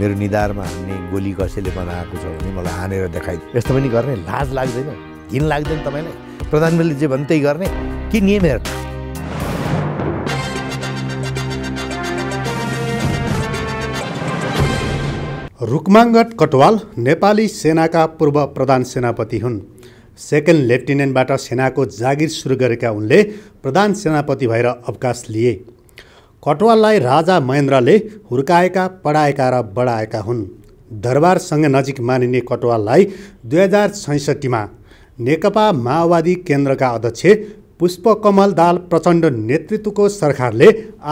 मेरो निधारमा हान्ने गोली कसैले बनाएको छ भने मलाई हानेर देखाइदियो यस्तो पनि गर्ने लाज लाग्दैन घिन लाग्दैन तपाईँलाई प्रधानमन्त्रीले जे भन्नु त्यही गर्ने के नियमहरू रुकमाङ्गट कटवाल नेपाली सेनाका पूर्व प्रधान सेनापति हुन् सेकेन्ड लेफ्टिनेन्टबाट सेनाको जागिर सुरु गरेका उनले प्रधान सेनापति भएर अवकाश लिए कटवाललाई राजा महेन्द्रले हुर्काएका पढाएका र बढाएका हुन् दरबारसँग नजिक मानिने कटवाललाई दुई हजार छैसठीमा नेकपा माओवादी केन्द्रका अध्यक्ष पुष्पकमल दाल प्रचण्ड नेतृत्वको सरकारले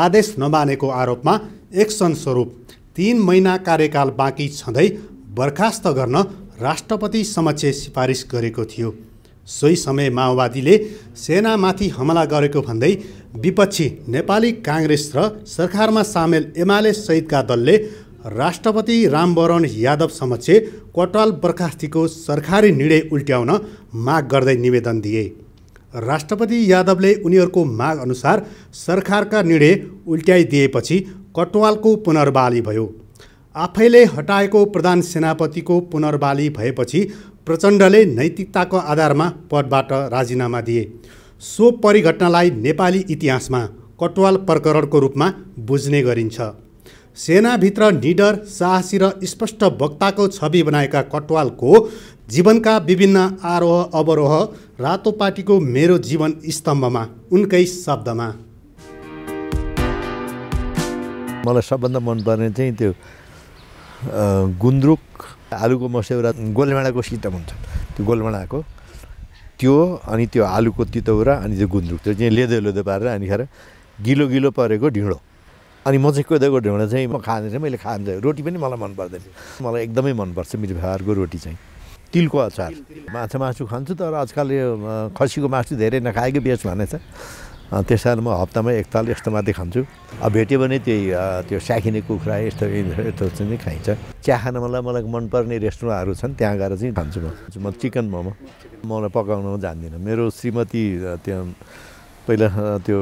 आदेश नमानेको आरोपमा एक्सन स्वरूप तिन महिना कार्यकाल बाँकी छँदै बर्खास्त गर्न राष्ट्रपति समक्ष सिफारिस गरेको थियो सोही समय माओवादीले सेनामाथि हमला गरेको भन्दै विपक्षी नेपाली काङ्ग्रेस र सरकारमा सामेल एमाले सहितका दलले राष्ट्रपति रामवरण यादव समक्ष कटवाल बर्खास्तीको सरकारी निर्णय उल्ट्याउन माग गर्दै निवेदन दिए राष्ट्रपति यादवले उनीहरूको माग अनुसार सरकारका निर्णय उल्ट्याइदिएपछि कटवालको पुनर्बाली भयो आफैले हटाएको प्रधान सेनापतिको पुनर्बाली भएपछि प्रचण्डले नैतिकताको आधारमा पदबाट राजीनामा दिए सो परिघटनालाई नेपाली इतिहासमा कटवाल प्रकरणको रूपमा बुझ्ने गरिन्छ सेनाभित्र निडर साहसी र स्पष्ट वक्ताको छवि बनाएका कटवालको जीवनका विभिन्न आरोह अवरोह रातो पार्टीको मेरो जीवन स्तम्भमा उनकै शब्दमा मलाई सबभन्दा मनपर्ने चाहिँ त्यो गुन्द्रुक आलुको मस्यौरा गोलमेडाको सिटम हुन्छ त्यो गोलमेडाको त्यो अनि त्यो आलुको तितौरा अनि त्यो गुन्द्रुक त्यो चाहिँ लेदो लेदो पारेर अनि खाएर गिलो गिलो परेको ढिँडो अनि म चाहिँ कोदोको ढिँडो चाहिँ म खाँदैन मैले खान्छ रोटी पनि मलाई मन पर्दैन मलाई एकदमै मनपर्छ मेरो भागको रोटी चाहिँ तिलको अचार माछा मासु खान्छु तर आजकल यो खसीको मासु धेरै नखाएको बेस भनेछ त्यस कारण म हप्तामा एकताल यस्तो मात्रै खान्छु अब भेट्यो भने त्यही त्यो स्याखिने कुखुरा यस्तो यस्तो चाहिँ खाइन्छ चिया खान मलाई मलाई मनपर्ने रेस्टुरेन्टहरू छन् त्यहाँ गएर चाहिँ खान्छु म म चिकन मोमो मलाई पकाउन जान्दिनँ मेरो श्रीमती त्यहाँ पहिला त्यो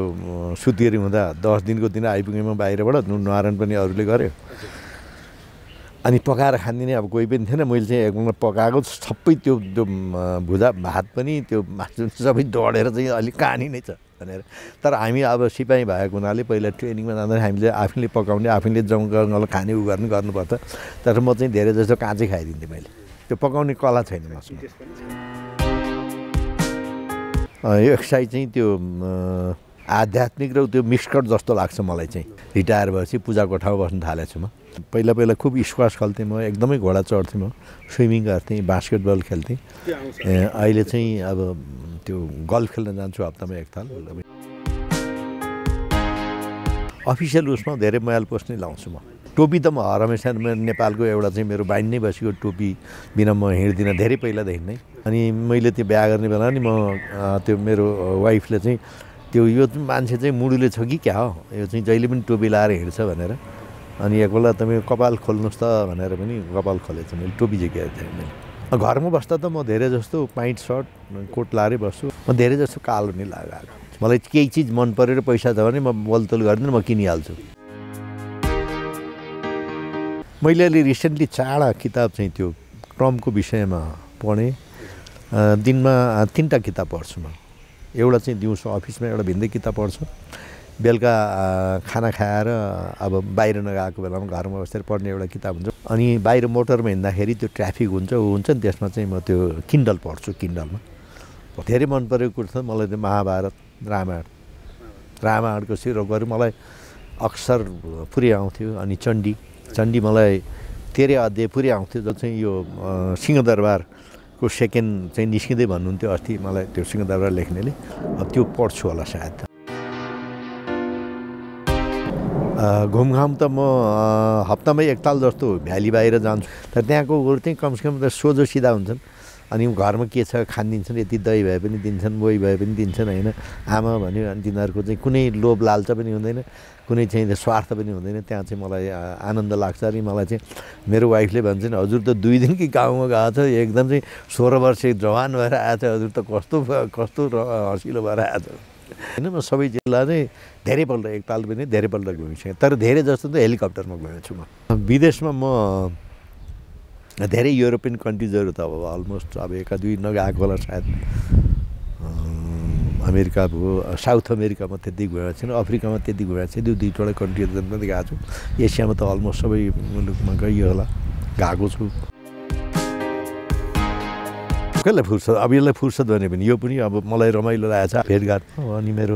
सुतिरी हुँदा दस दिनको दिन आइपुगेँ म बाहिरबाट नुहारण पनि अरूले गर्यो अनि पकाएर खाँदिने अब कोही पनि थिएन मैले चाहिँ एकदम पकाएको सबै त्यो त्यो भुजा भात पनि त्यो मासु सबै डढेर चाहिँ अलिक कहानी नै छ भनेर तर हामी अब सिपाही भएको हुनाले पहिला ट्रेनिङमा जाँदाखेरि हामीले आफैले पकाउने आफैले जङ्गल खाने उ गर्ने गर्नुपर्छ तर म चाहिँ धेरै जस्तो काँचै खाइदिन्थेँ मैले त्यो पकाउने कला छैन मसँग यो एक्सर्साइज चाहिँ त्यो आध्यात्मिक र त्यो मिस्कट जस्तो लाग्छ मलाई चाहिँ रिटायर भएपछि पूजाको ठाउँ बस्नु थालेको छु म पहिला पहिला खुब स्क्वास खेल्थेँ म एकदमै घोडा चढ्थेँ म स्विमिङ गर्थेँ बास्केटबल खेल्थेँ अहिले चाहिँ अब त्यो गल्फ खेल्न जान्छु हप्तामा एकताल अफिसियल उसमा धेरै मयाल पोस्ट नै लाउँछु म टोपी त म हरमेसा नेपालको एउटा चाहिँ मेरो बाहिर नै बसेको टोपी बिना म हिँड्दिनँ धेरै पहिलादेखि नै अनि मैले त्यो बिहा गर्ने बेला नि म त्यो मेरो वाइफले चाहिँ त्यो यो मान्छे चाहिँ मुडुले छ कि क्या हो यो चाहिँ जहिले पनि टोपी लाएर हिँड्छ भनेर अनि एक बेला तपाईँ कपाल खोल्नुहोस् त भनेर पनि कपाल खोलेको थिएँ मैले टोपी झिकेको थिएँ मैले घरमा बस्दा त म धेरै जस्तो पाइन्ट सर्ट कोट लाएरै बस्छु म धेरै जस्तो कालो नै लगाएको मलाई केही चिज मन परेर पैसा छ भने म बलतोल गर्दिनँ म किनिहाल्छु मैले अहिले रिसेन्टली चाडा किताब चाहिँ त्यो क्रमको विषयमा पढेँ दिनमा तिनवटा किताब पढ्छु म एउटा चाहिँ दिउँसो अफिसमा एउटा भिन्दै किताब पढ्छु बेलुका खाना खाएर अब बाहिर नगएको बेलामा घरमा बसेर पढ्ने एउटा किताब हुन्छ अनि बाहिर मोटरमा हिँड्दाखेरि त्यो ट्राफिक हुन्छ ऊ हुन्छ नि त्यसमा चाहिँ म त्यो किन्डल पढ्छु किन्डलमा धेरै मन परेको कुरो छ मलाई त्यो महाभारत रामायण रामायणको सिरोकहरू मलाई अक्सर पुरै आउँथ्यो अनि चण्डी चण्डी मलाई तेह्रै अध्याय पुरै आउँथ्यो जो चाहिँ यो सिंहदरबारको सेकेन्ड चाहिँ निस्किँदै भन्नुहुन्थ्यो अस्ति मलाई त्यो सिंहदरबार लेख्नेले अब त्यो पढ्छु होला सायद घुमघाम त म हप्तामै एकताल जस्तो भ्याली बाहिर जान्छु तर त्यहाँको गोरु चाहिँ कमसेकम त सोझो सिधा हुन्छन् अनि घरमा के छ खानिदिन्छन् यति दही भए पनि दिन्छन् मोही भए पनि दिन्छन् होइन आमा भन्यो अनि तिनीहरूको चाहिँ कुनै लोभ लालच पनि हुँदैन कुनै चाहिँ स्वार्थ पनि हुँदैन त्यहाँ चाहिँ मलाई आनन्द लाग्छ अनि मलाई चाहिँ मेरो वाइफले भन्छन् हजुर त दुई दिनकै गाउँमा गएको छ एकदम चाहिँ सोह्र वर्ष जवान भएर आएछ हजुर त कस्तो कस्तो हँसिलो भएर आएछ होइन म सबै जिल्ला नै धेरैपल्ट एकताल पनि धेरैपल्ट घुमिसकेँ तर धेरै जस्तो त हेलिकप्टरमा गएको छु म विदेशमा म धेरै युरोपियन कन्ट्रिजहरू त अब अलमोस्ट अब एक दुई नगएको होला सायद अमेरिका भयो साउथ अमेरिकामा त्यति गएको छैन अफ्रिकामा त्यति घुमेको छैन दुई दुईवटा कन्ट्रीहरू त गएको छु एसियामा त अलमोस्ट सबै मुलुकमा गइयो होला गएको छु कसलाई फुर्सद अब यसलाई फुर्सद भने पनि यो पनि अब मलाई रमाइलो लागेको छ भेटघाट अनि मेरो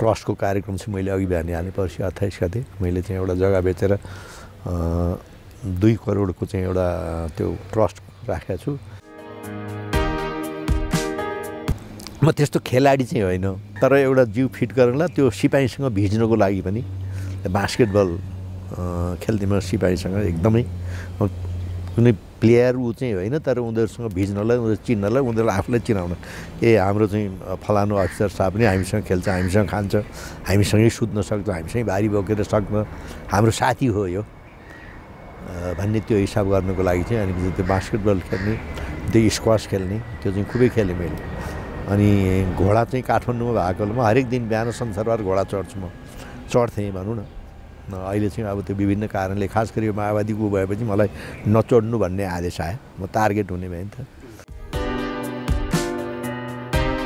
ट्रस्टको कार्यक्रम चाहिँ मैले अघि बिहान हालेँ पर्सि अट्ठाइस गते मैले चाहिँ एउटा जग्गा बेचेर दुई करोडको चाहिँ एउटा त्यो ट्रस्ट राखेको छु म त्यस्तो खेलाडी चाहिँ होइन तर एउटा जिउ फिट गर्नलाई त्यो सिपाहीसँग भिज्नको लागि पनि बास्केटबल खेल्थेँ म सिपाहीसँग एकदमै कुनै प्लेयर ऊ चाहिँ होइन तर उनीहरूसँग भिज्नलाई उनीहरू चिन्नलाई उनीहरूलाई आफूलाई चिनाउन ए हाम्रो चाहिँ फलानु अफिसर साहब पनि हामीसँग खेल्छ हामीसँग खान्छ हामीसँगै सुत्न सक्छ हामीसँगै भारी बोकेर सक्न हाम्रो साथी हो यो भन्ने त्यो हिसाब गर्नुको लागि चाहिँ अनि त्यो बास्केटबल खेल्ने त्यो स्क्वास खेल्ने त्यो चाहिँ खुबै खेलेँ मैले अनि घोडा चाहिँ काठमाडौँमा भएकोले म हरेक दिन बिहान संसारभर घोडा चढ्छु म चढ्थेँ भनौँ न अहिले चाहिँ अब त्यो विभिन्न कारणले खास गरी माओवादीको भएपछि मलाई नचोड्नु भन्ने आदेश आयो म टार्गेट हुने भएँ नि त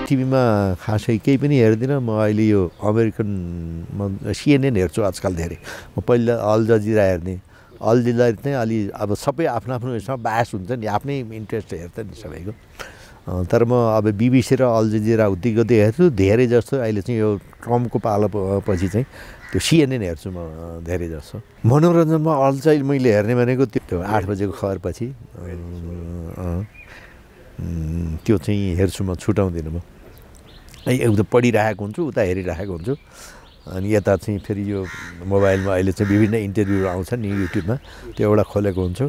टिभीमा खासै केही पनि हेर्दिनँ म अहिले यो अमेरिकन म सिएनएन हेर्छु आजकल धेरै म पहिला अल जजिरा हेर्ने अल जजिरा चाहिँ अलि अब सबै आफ्नो आफ्नो यसमा बास हुन्छ नि आफ्नै इन्ट्रेस्ट हेर्छ नि सबैको तर म अब बिबिसी र अल जजिरा उत्तिगति हेर्छु धेरै जस्तो अहिले चाहिँ यो ट्रम्पको पालो पछि चाहिँ त्यो सिएनएन हेर्छु म धेरै जसो मनोरञ्जनमा अझै मैले हेर्ने भनेको त्यो आठ बजेको खबर पछि त्यो चाहिँ हेर्छु म छुट्याउँदिनँ म है उता पढिरहेको हुन्छु उता हेरिरहेको हुन्छु अनि यता चाहिँ फेरि यो मोबाइलमा अहिले चाहिँ विभिन्न इन्टरभ्यूहरू आउँछ नि युट्युबमा त्यो एउटा खोलेको हुन्छु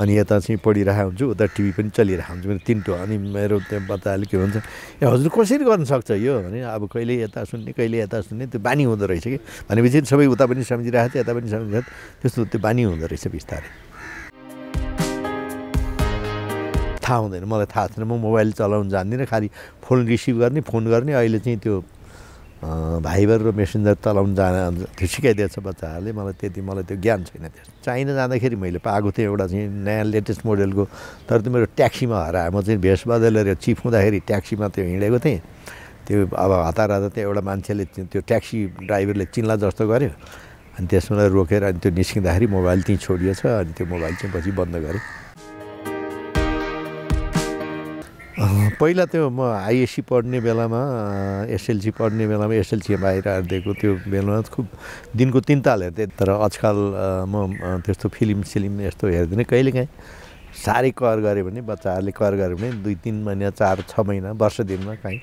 अनि यता चाहिँ पढिरहेको हुन्छु उता टिभी पनि चलिरहेको हुन्छु मेरो तिनटो अनि मेरो त्यहाँ बच्चाहरूले के भन्छ ए हजुर कसरी गर्न सक्छ यो भने अब कहिले यता सुन्ने कहिले यता सुन्ने त्यो बानी हुँदो रहेछ कि भनेपछि सबै उता पनि सम्झिरहेको थियो यता पनि सम्झिरहेको त्यस्तो त्यो बानी हुँदो रहेछ बिस्तारै थाहा हुँदैन मलाई थाहा छैन म मोबाइल चलाउनु जान्दिनँ खालि फोन रिसिभ गर्ने फोन गर्ने अहिले चाहिँ त्यो भाइबर र मेसेन्जर चलाउनु जान त्यो सिकाइदिएछ बच्चाहरूले मलाई त्यति मलाई त्यो ज्ञान छैन त्यस चाइना जाँदाखेरि मैले पाएको थिएँ एउटा चाहिँ नयाँ लेटेस्ट मोडेलको तर त्यो मेरो ट्याक्सीमा हरायो म चाहिँ भेष बदलेर चिफ हुँदाखेरि ट्याक्सीमा त्यो हिँडेको थिएँ त्यो अब हतार हतार त्यहाँ एउटा मान्छेले त्यो ट्याक्सी ड्राइभरले चिन्ला जस्तो गर्यो अनि त्यसमा रोकेर अनि त्यो निस्किँदाखेरि मोबाइल त्यहीँ छोडिएछ अनि त्यो मोबाइल चाहिँ पछि बन्द गरेँ पहिला त्यो म आइएससी पढ्ने बेलामा एसएलसी पढ्ने बेलामा एसएलसी बाहिर हेरिदिएको त्यो बेलामा खुब दिनको तिन ताल हेर्थेँ तर आजकल म त्यस्तो फिल्म सिलिम यस्तो हेर्दिनँ कहिलेकाहीँ साह्रै कर गऱ्यो भने बच्चाहरूले कर गऱ्यो भने दुई तिन महिना चार छ महिना वर्ष दिनमा काहीँ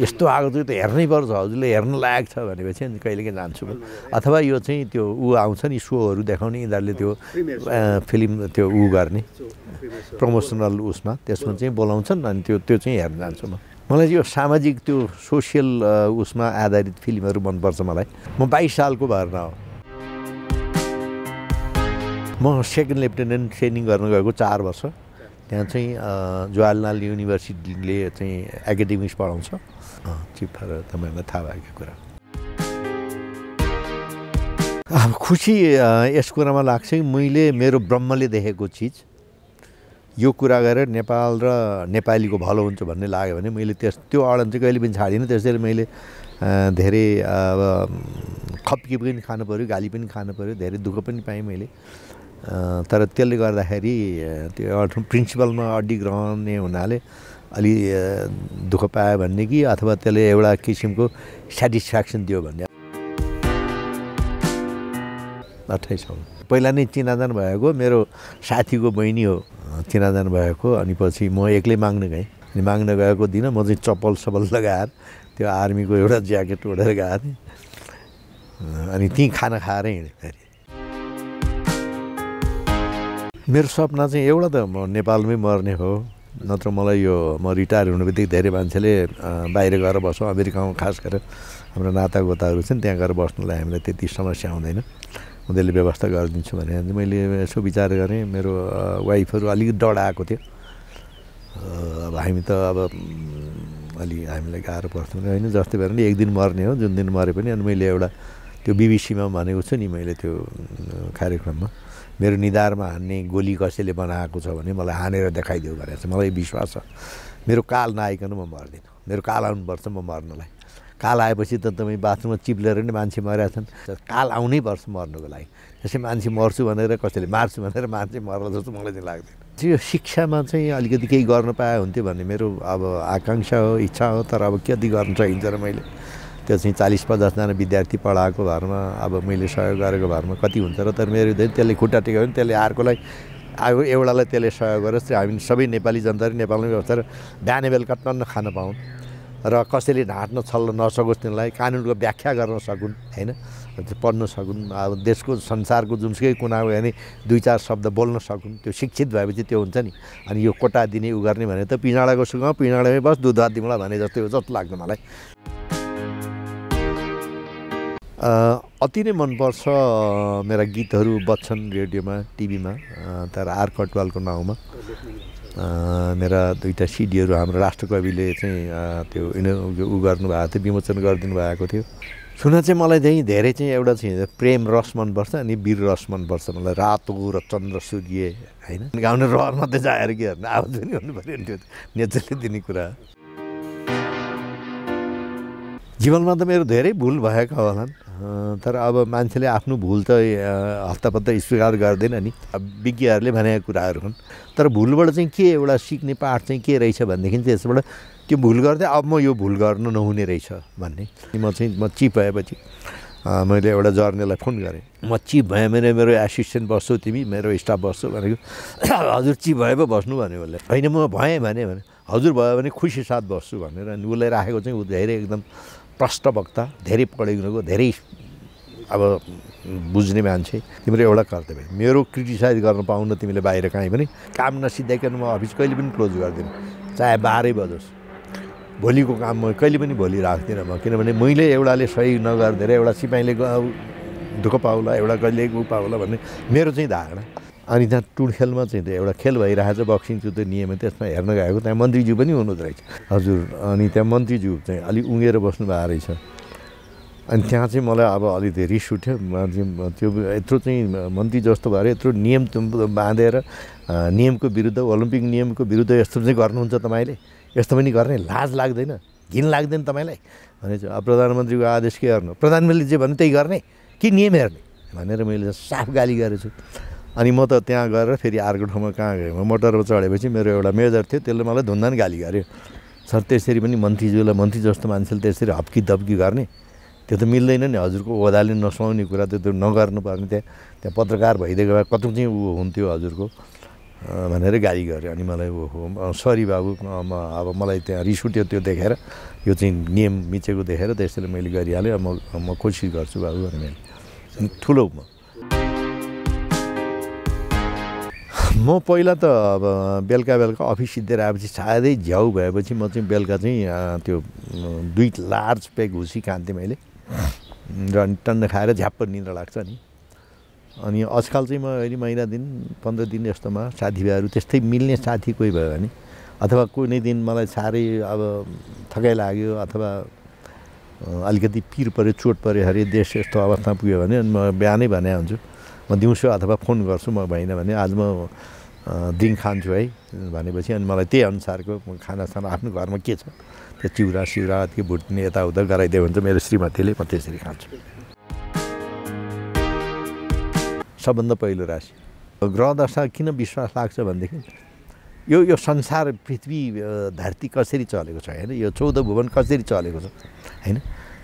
यस्तो आएको थियो त हेर्नै पर्छ हजुरले हेर्न लायक छ भनेपछि नि कहिलेकाहीँ जान्छु म अथवा यो चाहिँ त्यो ऊ आउँछ नि सोहरू देखाउने यिनीहरूले त्यो फिल्म त्यो ऊ गर्ने प्रमोसनल उसमा त्यसमा चाहिँ बोलाउँछन् अनि त्यो त्यो चाहिँ हेर्न जान्छु म मलाई यो सामाजिक त्यो सोसियल उसमा आधारित फिल्महरू मनपर्छ मलाई म बाइस सालको भरमा हो म सेकेन्ड लेफ्टिनेन्ट ट्रेनिङ गर्न गएको चार वर्ष त्यहाँ चाहिँ जवाहरलाल युनिभर्सिटीले चाहिँ एकाडेमिक्स पढाउँछ चिप फालेर तपाईँहरूलाई थाहा भएको कुरा अब खुसी यस कुरामा लाग्छ मैले मेरो ब्रह्मले देखेको चिज यो कुरा गरेर नेपाल र नेपालीको भलो हुन्छ भन्ने लाग्यो भने मैले त्यस त्यो अडन चाहिँ कहिले पनि छाडिनँ त्यसरी मैले धेरै अब खप्की पनि खानु पऱ्यो गाली पनि खानु पऱ्यो धेरै दुःख पनि पाएँ मैले तर त्यसले गर्दाखेरि त्यो प्रिन्सिपलमा अड्डी रहने हुनाले अलि दुःख पायो भन्ने कि अथवा त्यसले एउटा किसिमको सेटिस्फ्याक्सन दियो भन्ने अठाइसौँ पहिला नै चिनाजान भएको मेरो साथीको बहिनी हो चिनाजान भएको अनि पछि म एक्लै माग्न गएँ अनि माग्न गएको दिन म चाहिँ चप्पल सप्पल लगाएर त्यो आर्मीको एउटा ज्याकेट ओढेर गएको थिएँ अनि त्यहीँ खाना खाएर हिँडेँ फेरि मेरो सपना चाहिँ एउटा त म नेपालमै मर्ने हो नत्र मलाई यो म रिटायर हुने बित्तिकै धेरै मान्छेले बाहिर गएर बस्छौँ अमेरिकामा खास गरेर हाम्रो नातागोताहरू छन् त्यहाँ गएर बस्नुलाई हामीलाई त्यति समस्या हुँदैन उनीहरूले व्यवस्था गरिदिन्छु भने मैले यसो विचार गरेँ मेरो वाइफहरू अलिक डर थियो अब हामी त अब अलि हामीलाई गाह्रो पर्थ्यो भने होइन जस्तै भएर नि एक दिन मर्ने हो जुन दिन मरे पनि अनि मैले एउटा त्यो बिबिसीमा भनेको छु नि मैले त्यो कार्यक्रममा मेरो निधारमा हान्ने गोली कसैले बनाएको छ भने मलाई हानेर देखाइदेऊ भनेर चाहिँ मलाई विश्वास छ मेरो काल नआइकन म मर्दिनँ मेरो काल आउनुपर्छ म मर्नलाई काल आएपछि त तपाईँ बाथरुममा चिप्लेर नै मान्छे मरेका छन् काल आउनै पर्छ मर्नुको लागि त्यसै मान्छे मर्छु भनेर कसैले मार्छु भनेर मान्छे मर्ला जस्तो मलाई चाहिँ लाग्दैन यो शिक्षामा चाहिँ अलिकति केही गर्न पाए हुन्थ्यो भन्ने मेरो अब आकाङ्क्षा हो इच्छा हो तर अब कति गर्न सकिन्छ र मैले त्यो चाहिँ चालिस पचासजना विद्यार्थी पढाएको भरमा अब मैले सहयोग गरेको भरमा कति हुन्छ र तर मेरो त्यसले खुट्टा टेक्यो भने त्यसले अर्कोलाई अब एउटालाई त्यसले सहयोग गरोस् हामी सबै नेपाली जनताले नेपालमै व्यवस्था र बिहान बेलुका टन्न खान पाउँ र कसैले ढाँट्न छल्न नसकोस् तिनलाई कानुनको व्याख्या गर्न सकुन् होइन पढ्न सकुन् अब देशको संसारको जुनसुकै कुना गयो भने दुई चार शब्द बोल्न सकुन् त्यो शिक्षित भएपछि त्यो हुन्छ नि अनि यो कोटा दिने उ गर्ने भने त पिँडाको सुख पिँडामै बस दुध दिउँला भने जस्तै हो जस्तो लाग्छ मलाई अति नै मनपर्छ मेरा गीतहरू बच्छन् रेडियोमा टिभीमा तर आर कटवालको नाउँमा मेरा दुईवटा सिडीहरू हाम्रो राष्ट्रकविले चाहिँ त्यो ऊ गर्नुभएको थियो विमोचन गरिदिनु भएको थियो सुन चाहिँ मलाई चाहिँ धेरै चाहिँ एउटा चाहिँ प्रेम रस मनपर्छ अनि वीर रस मनपर्छ मलाई रातो र चन्द्र सूर्य होइन गाउने रहर मात्रै जाएर कि हेर्नु आवाज पनि हुनु पऱ्यो नि त्यो नेचरले दिने कुरा जीवनमा त मेरो धेरै भुल भएका होलान् तर अब मान्छेले आफ्नो भुल त हप्तापत्ता स्वीकार गर्दैन नि विज्ञहरूले भनेका कुराहरू हुन् तर भुलबाट चाहिँ के एउटा सिक्ने पाठ चाहिँ के रहेछ भनेदेखि चाहिँ यसबाट त्यो भुल गर्दै अब म यो भुल गर्नु नहुने रहेछ भन्ने म चाहिँ म चिप भएपछि मैले एउटा जर्नेलाई फोन गरेँ म चिप भएँ भने मेरो एसिस्टेन्ट बस्छु तिमी मेरो स्टाफ बस्छौ भनेको हजुर चिप भए पो बस्नु भन्यो उसले होइन म भएँ भने हजुर भयो भने खुसी साथ बस्छु भनेर अनि उसलाई राखेको चाहिँ ऊ धेरै एकदम प्रष्टभक्त धेरै पढेको धेरै अब बुझ्ने मान्छे तिम्रो एउटा कर्तव्य मेरो क्रिटिसाइज गर्न पाउन तिमीले बाहिर काहीँ पनि काम नसिद्धाइकन म अफिस कहिले पनि क्लोज गर्दिनँ चाहे बाह्रै बजोस् भोलिको काम म कहिले पनि भोलि राख्दिनँ म किनभने मैले एउटाले सही नगरिदिएर एउटा सिपाहीले दुःख पाउला एउटा कहिले गु पाउला भन्ने मेरो चाहिँ धारणा अनि त्यहाँ टुर खेलमा चाहिँ त्यो एउटा खेल भइरहेको छ बक्सिङ त्यो त नियमित त्यसमा हेर्न गएको त्यहाँ मन्त्रीज्यू पनि हुनुहुँदो रहेछ हजुर अनि त्यहाँ मन्त्रीज्यू चाहिँ अलिक उँगेर बस्नु भएको रहेछ अनि त्यहाँ चाहिँ मलाई अब अलिकति रिस उठ्यो त्यो यत्रो चाहिँ मन्त्री जस्तो भएर यत्रो नियम बाँधेर नियमको विरुद्ध ओलम्पिक नियमको विरुद्ध यस्तो चाहिँ गर्नुहुन्छ तपाईँले यस्तो पनि गर्ने लाज लाग्दैन घिन लाग्दैन तपाईँलाई चाहिँ अब प्रधानमन्त्रीको आदेश के गर्नु प्रधानमन्त्रीले जे भन्नु त्यही गर्ने कि नियम हेर्ने भनेर मैले साफ गाली गरेको छु अनि म त त्यहाँ गएर फेरि अर्को ठाउँमा कहाँ गएँ म मोटरमा चढेपछि मेरो एउटा मेजर थियो त्यसले मलाई नि गाली गऱ्यो सर त्यसरी पनि मन्त्रीज्यूलाई मन्त्री जस्तो मान्छेले त्यसरी हप्की धप्की गर्ने त्यो त मिल्दैन नि हजुरको ओदाले नसुहाउने कुरा त्यो त नगर्नुपर्ने त्यहाँ त्यहाँ पत्रकार भइदिएको भए कतौँ चाहिँ ऊ हुन्थ्यो हजुरको भनेर गाली गऱ्यो अनि मलाई ओहो सरी बाबु म अब मलाई त्यहाँ रिस उठ्यो त्यो देखेर यो चाहिँ नियम मिचेको देखेर त्यसरी मैले गरिहालेँ म म कोसिस गर्छु बाबु भने मैले ठुलो म पहिला त अब बेलुका बेलुका अफिस सिद्धेर आएपछि सायदै झ्याउ भएपछि म चाहिँ बेलुका चाहिँ त्यो दुई लार्ज प्याक घुसी खान्थेँ मैले र टन्न खाएर झ्याप्प निद्र लाग्छ नि अनि आजकल चाहिँ म अहिले महिना दिन पन्ध्र दिन जस्तोमा साथीभाइहरू त्यस्तै मिल्ने साथी कोही भयो भने अथवा कुनै दिन मलाई साह्रै अब थकाइ लाग्यो अथवा अलिकति पिर पऱ्यो चोट पऱ्यो अरे देश यस्तो अवस्थामा पुग्यो भने म बिहानै भने हुन्छु म दिउँसो अथवा फोन गर्छु म भएन भने आज म दिन खान्छु है भनेपछि अनि मलाई त्यही अनुसारको खानासाना आफ्नो घरमा के छ त्यो चिउरा सिउरा त्यो भुट्ने यताउता गराइदियो भने चाहिँ मेरो श्रीमतीले म त्यसरी खान्छु सबभन्दा पहिलो राशि ग्रह दशा किन विश्वास लाग्छ भनेदेखि यो यो संसार पृथ्वी धरती कसरी चलेको छ होइन यो चौध भुवन कसरी चलेको छ होइन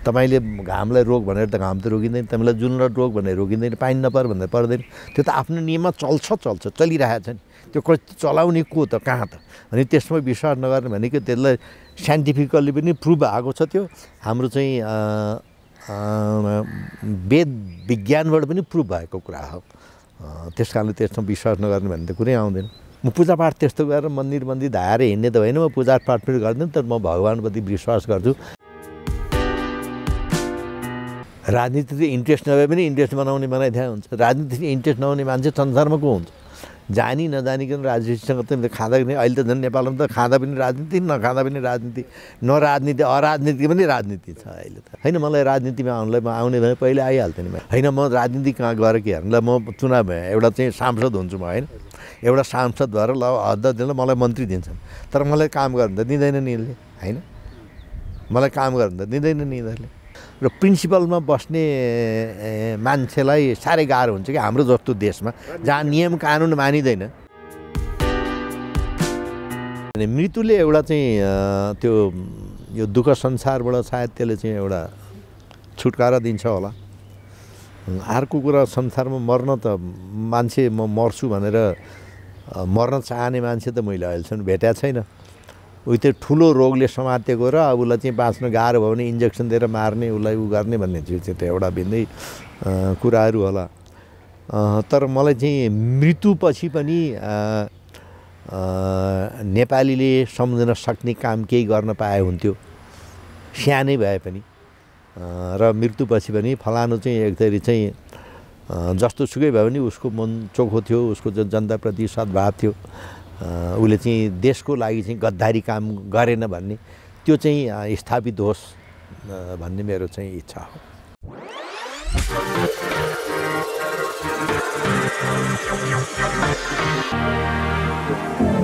तपाईँले घामलाई रोग भनेर त घाम त रोकिँदैन तपाईँलाई जुन र रोग भनेर रोकिँदैन पानी नपर भनेर पर्दैन त्यो त आफ्नो नियममा चल्छ चल्छ चलिरहेको छ नि त्यो चलाउने को त कहाँ त अनि त्यसमा विश्वास नगर्ने भनेको त्यसलाई साइन्टिफिकल्ली पनि प्रुभ भएको छ त्यो हाम्रो चाहिँ वेद विज्ञानबाट पनि प्रुभ भएको कुरा हो त्यस कारणले त्यसमा विश्वास नगर्ने भने त कुरै आउँदैन म पूजापाठ त्यस्तो गरेर मन्दिर मन्दिर धाएर हिँड्ने त होइन म पूजापाठ पनि गर्दिनँ तर म भगवान्प्रति विश्वास गर्छु राजनीतिले इन्ट्रेस्ट नभए पनि इन्ट्रेस्ट बनाउने बनाइदिएको हुन्छ राजनीतिले इन्ट्रेस्ट नहुने मान्छे संसारमा को हुन्छ जानी नजानिकन राजनीतिसँग त खाँदा पनि अहिले त झन् नेपालमा त खाँदा पनि राजनीति नखाँदा पनि राजनीति राजनीति अराजनीति पनि राजनीति छ अहिले त होइन मलाई राजनीतिमा आउनुलाई म आउने भने पहिले आइहाल्थेँ नि म होइन म राजनीति कहाँ गएर के हेर्नु म चुनाव भएँ एउटा चाहिँ सांसद हुन्छु म होइन एउटा सांसद भएर ल हद्द दिन मलाई मन्त्री दिन्छन् तर मलाई काम गर्नु त दिँदैन नि यसले होइन मलाई काम गर्नु त दिँदैन नि यिनीहरूले र प्रिन्सिपलमा बस्ने मान्छेलाई साह्रै गाह्रो हुन्छ कि हाम्रो जस्तो देशमा जहाँ नियम कानुन मानिँदैन अनि मृत्युले एउटा चाहिँ त्यो यो दुःख संसारबाट सायद त्यसले चाहिँ एउटा छुटकारा दिन्छ होला अर्को कुरा संसारमा मर्न त मान्छे म मर्छु भनेर मर्न चाहने मान्छे त मैले अहिलेसम्म भेटेको छैन उयो त्यो ठुलो रोगले समातेको र उसलाई चाहिँ बाँच्नु गाह्रो भयो भने इन्जेक्सन दिएर मार्ने उसलाई उ गर्ने भन्ने चिज चाहिँ त्यो एउटा भिन्दै कुराहरू होला तर मलाई चाहिँ मृत्युपछि पनि नेपालीले सम्झन सक्ने काम केही गर्न पाए हुन्थ्यो सानै भए पनि र मृत्युपछि पनि फलानु चाहिँ एक थरी चाहिँ जस्तो सुकै भयो भने उसको मन चोखो थियो उसको जनताप्रति सद्भाव थियो उसले चाहिँ देशको लागि चाहिँ गद्दारी काम गरेन भन्ने त्यो चाहिँ स्थापित होस् भन्ने मेरो चाहिँ इच्छा हो